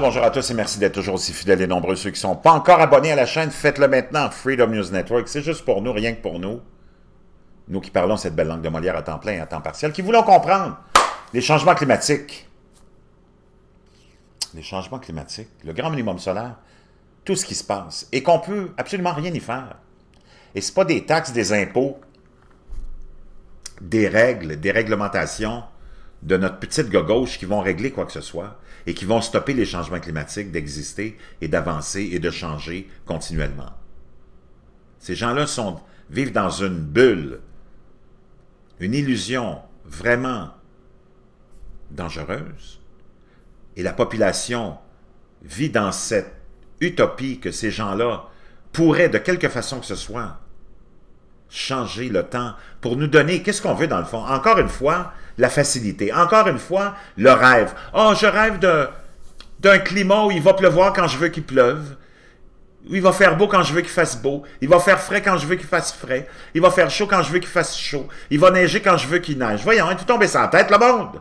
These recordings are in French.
bonjour à tous et merci d'être toujours aussi fidèles et nombreux. Ceux qui ne sont pas encore abonnés à la chaîne, faites-le maintenant. Freedom News Network, c'est juste pour nous, rien que pour nous. Nous qui parlons cette belle langue de Molière à temps plein et à temps partiel, qui voulons comprendre les changements climatiques. Les changements climatiques, le grand minimum solaire, tout ce qui se passe et qu'on peut absolument rien y faire. Et ce n'est pas des taxes, des impôts, des règles, des réglementations, de notre petite gauche qui vont régler quoi que ce soit et qui vont stopper les changements climatiques d'exister et d'avancer et de changer continuellement. Ces gens-là sont, vivent dans une bulle, une illusion vraiment dangereuse, et la population vit dans cette utopie que ces gens-là pourraient, de quelque façon que ce soit, changer le temps, pour nous donner, qu'est-ce qu'on veut dans le fond? Encore une fois, la facilité. Encore une fois, le rêve. Oh, je rêve d'un climat où il va pleuvoir quand je veux qu'il pleuve. Il va faire beau quand je veux qu'il fasse beau. Il va faire frais quand je veux qu'il fasse frais. Il va faire chaud quand je veux qu'il fasse chaud. Il va neiger quand je veux qu'il neige. Voyons, hein, tout tombé sans tête, le monde.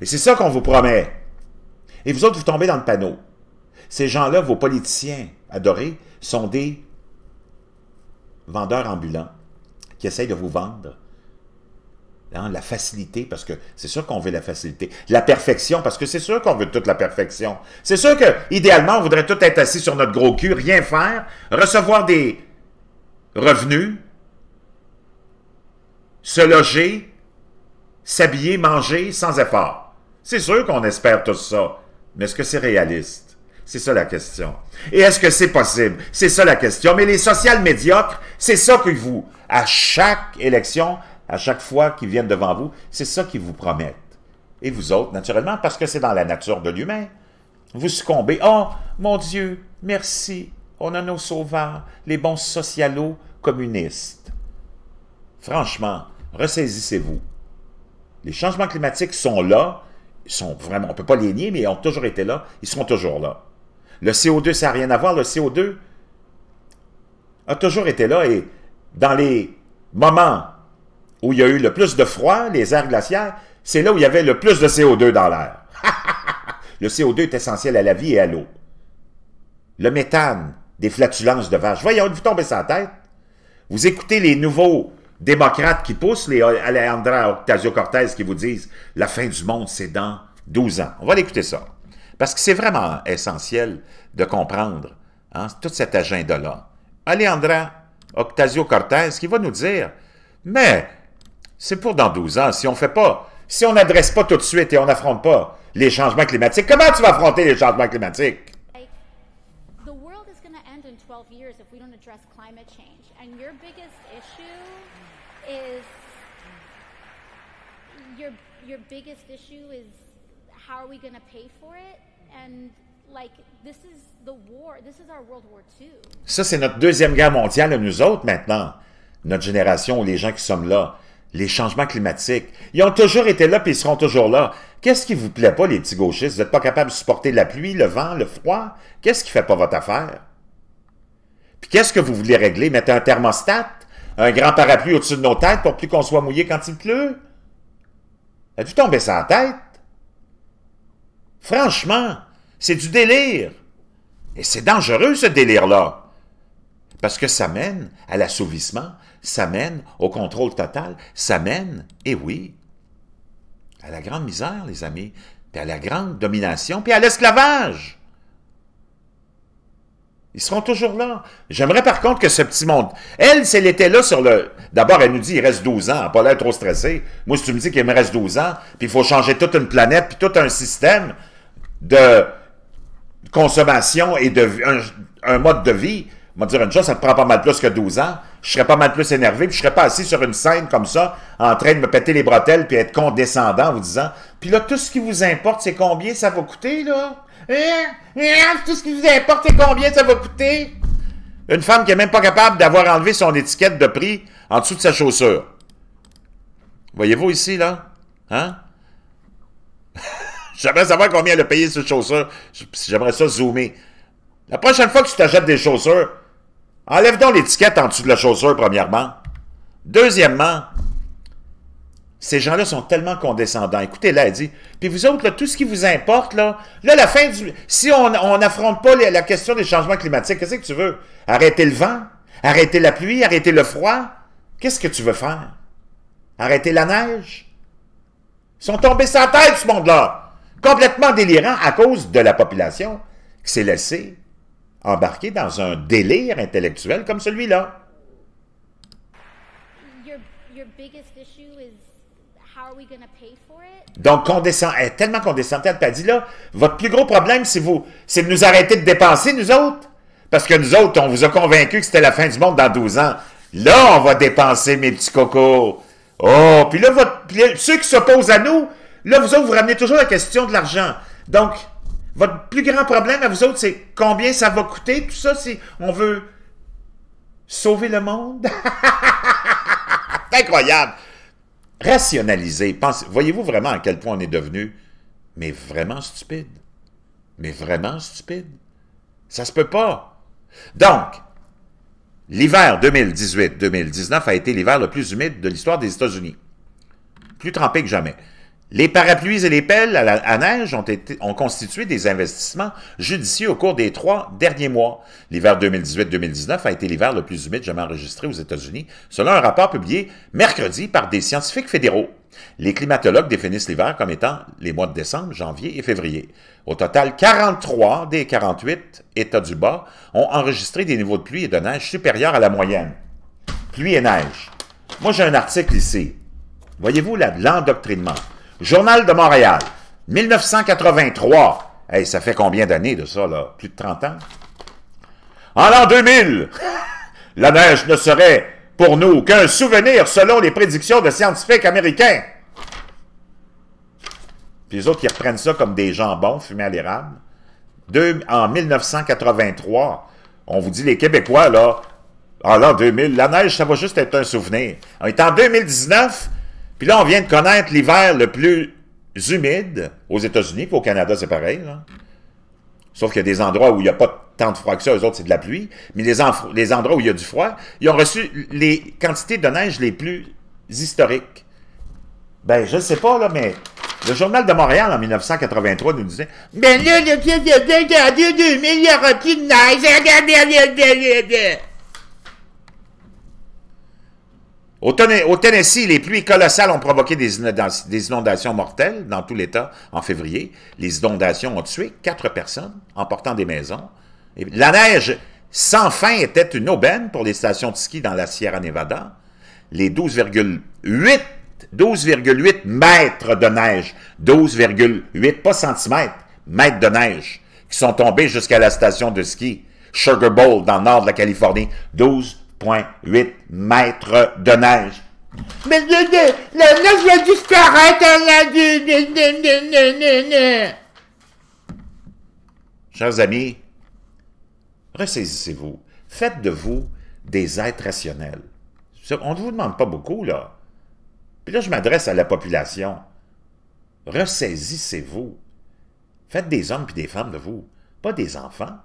Et c'est ça qu'on vous promet. Et vous autres, vous tombez dans le panneau. Ces gens-là, vos politiciens adorés, sont des vendeur ambulant qui essaye de vous vendre hein, la facilité, parce que c'est sûr qu'on veut la facilité. La perfection, parce que c'est sûr qu'on veut toute la perfection. C'est sûr que, idéalement, on voudrait tout être assis sur notre gros cul, rien faire, recevoir des revenus, se loger, s'habiller, manger sans effort. C'est sûr qu'on espère tout ça, mais est-ce que c'est réaliste? C'est ça la question. Et est-ce que c'est possible? C'est ça la question. Mais les sociales médiocres, c'est ça que vous, à chaque élection, à chaque fois qu'ils viennent devant vous, c'est ça qu'ils vous promettent. Et vous autres, naturellement, parce que c'est dans la nature de l'humain. Vous succombez. Oh, mon Dieu, merci. On a nos sauveurs, les bons socialo-communistes. communistes. Franchement, ressaisissez-vous. Les changements climatiques sont là, ils sont vraiment, on ne peut pas les nier, mais ils ont toujours été là, ils seront toujours là. Le CO2, ça n'a rien à voir. Le CO2 a toujours été là et dans les moments où il y a eu le plus de froid, les airs glaciaires, c'est là où il y avait le plus de CO2 dans l'air. le CO2 est essentiel à la vie et à l'eau. Le méthane, des flatulences de vaches. Voyons, vous tombez sa tête. Vous écoutez les nouveaux démocrates qui poussent, les Alejandra Octavio cortez qui vous disent « La fin du monde, c'est dans 12 ans. » On va l'écouter ça. Parce que c'est vraiment essentiel de comprendre hein, tout cet agenda-là. Alejandra Octavio Cortez qui va nous dire Mais c'est pour dans 12 ans, si on fait pas, si on n'adresse pas tout de suite et on n'affronte pas les changements climatiques, comment tu vas affronter les changements climatiques? your biggest issue is ça, c'est notre deuxième guerre mondiale à nous autres maintenant. Notre génération, les gens qui sommes là. Les changements climatiques. Ils ont toujours été là puis ils seront toujours là. Qu'est-ce qui vous plaît pas, les petits gauchistes? Vous n'êtes pas capables de supporter la pluie, le vent, le froid? Qu'est-ce qui fait pas votre affaire? Puis qu'est-ce que vous voulez régler? Mettre un thermostat? Un grand parapluie au-dessus de nos têtes pour plus qu'on soit mouillé quand il pleut? dû tomber tombé en tête? Franchement, c'est du délire. Et c'est dangereux, ce délire-là. Parce que ça mène à l'assouvissement, ça mène au contrôle total, ça mène, et oui, à la grande misère, les amis, puis à la grande domination, puis à l'esclavage. Ils seront toujours là. J'aimerais par contre que ce petit monde... Elle, si elle était là sur le... D'abord, elle nous dit, il reste 12 ans. Elle n'a pas l'air trop stressée. Moi, si tu me dis qu'il me reste 12 ans, puis il faut changer toute une planète, puis tout un système, de consommation et de un, mode de vie, on va dire une chose, ça te prend pas mal plus que 12 ans, je serais pas mal plus énervé, puis je serais pas assis sur une scène comme ça, en train de me péter les bretelles, puis être condescendant en vous disant, puis là, tout ce qui vous importe, c'est combien ça va coûter, là? Hein? Hein? Tout ce qui vous importe, c'est combien ça va coûter? Une femme qui n'est même pas capable d'avoir enlevé son étiquette de prix en dessous de sa chaussure. Voyez-vous ici, là? Hein? J'aimerais savoir combien elle a payé cette chaussure. J'aimerais ça zoomer. La prochaine fois que tu t'achètes des chaussures, enlève donc l'étiquette en dessous de la chaussure, premièrement. Deuxièmement, ces gens-là sont tellement condescendants. Écoutez, là, elle dit, puis vous autres, tout ce qui vous importe, là, là, la fin du... Si on n'affronte pas la question des changements climatiques, qu'est-ce que tu veux? Arrêter le vent? Arrêter la pluie? Arrêter le froid? Qu'est-ce que tu veux faire? Arrêter la neige? Ils sont tombés sans tête, ce monde-là! complètement délirant à cause de la population qui s'est laissée embarquer dans un délire intellectuel comme celui-là. Donc, condescend, elle est tellement condescendante, elle dit là, votre plus gros problème, c'est vous, c'est de nous arrêter de dépenser, nous autres. Parce que nous autres, on vous a convaincu que c'était la fin du monde dans 12 ans. Là, on va dépenser, mes petits cocos. Oh, puis là, puis là ceux qui s'opposent à nous, Là, vous autres, vous ramenez toujours la question de l'argent. Donc, votre plus grand problème à vous autres, c'est combien ça va coûter, tout ça, si on veut sauver le monde. incroyable. Rationaliser. Voyez-vous vraiment à quel point on est devenu, mais vraiment stupide. Mais vraiment stupide. Ça se peut pas. Donc, l'hiver 2018-2019 a été l'hiver le plus humide de l'histoire des États-Unis. Plus trempé que jamais. Les parapluies et les pelles à, neige ont, ont constitué des investissements judicieux au cours des trois derniers mois. L'hiver 2018-2019 a été l'hiver le plus humide jamais enregistré aux États-Unis, selon un rapport publié mercredi par des scientifiques fédéraux. Les climatologues définissent l'hiver comme étant les mois de décembre, janvier et février. Au total, 43 des 48 États du Bas ont enregistré des niveaux de pluie et de neige supérieurs à la moyenne. Pluie et neige. Moi, j'ai un article ici. Voyez-vous l'endoctrinement. Journal de Montréal, 1983. Hey, ça fait combien d'années de ça, là? Plus de 30 ans? En l'an 2000, la neige ne serait pour nous qu'un souvenir selon les prédictions de scientifiques américains. Puis les autres, qui reprennent ça comme des jambons fumés à l'érable. En 1983, on vous dit, les Québécois, là, en l'an 2000, la neige, ça va juste être un souvenir. est en 2019, puis là, on vient de connaître l'hiver le plus humide aux États-Unis, puis au Canada, c'est pareil. Sauf qu'il y a des endroits où il n'y a pas tant de froid que ça, eux autres, c'est de la pluie. Mais les, endroits où il y a du froid, ils ont reçu les quantités de neige les plus historiques. Ben, je ne sais pas, là, mais le Journal de Montréal, en 1983, nous disait « Ben là, le il y aura plus de neige, Au, Tennessee, les pluies colossales ont provoqué des, inondations mortelles dans tout l'État en février. Les inondations ont tué quatre personnes, en portant des maisons. la neige sans fin était une aubaine pour les stations de ski dans la Sierra Nevada. Les 12,8 mètres de neige, 12,8, pas centimètres, mètres de neige, qui sont tombés jusqu'à la station de ski Sugar Bowl dans le nord de la Californie, 12 8 mètres de neige. Mais hein, la neige va disparaître à la... Chers amis, ressaisissez-vous. Faites de vous des êtres rationnels. On ne vous demande pas beaucoup, là. Puis là, je m'adresse à la population. Ressaisissez-vous. Faites des hommes puis des femmes de vous, pas des enfants.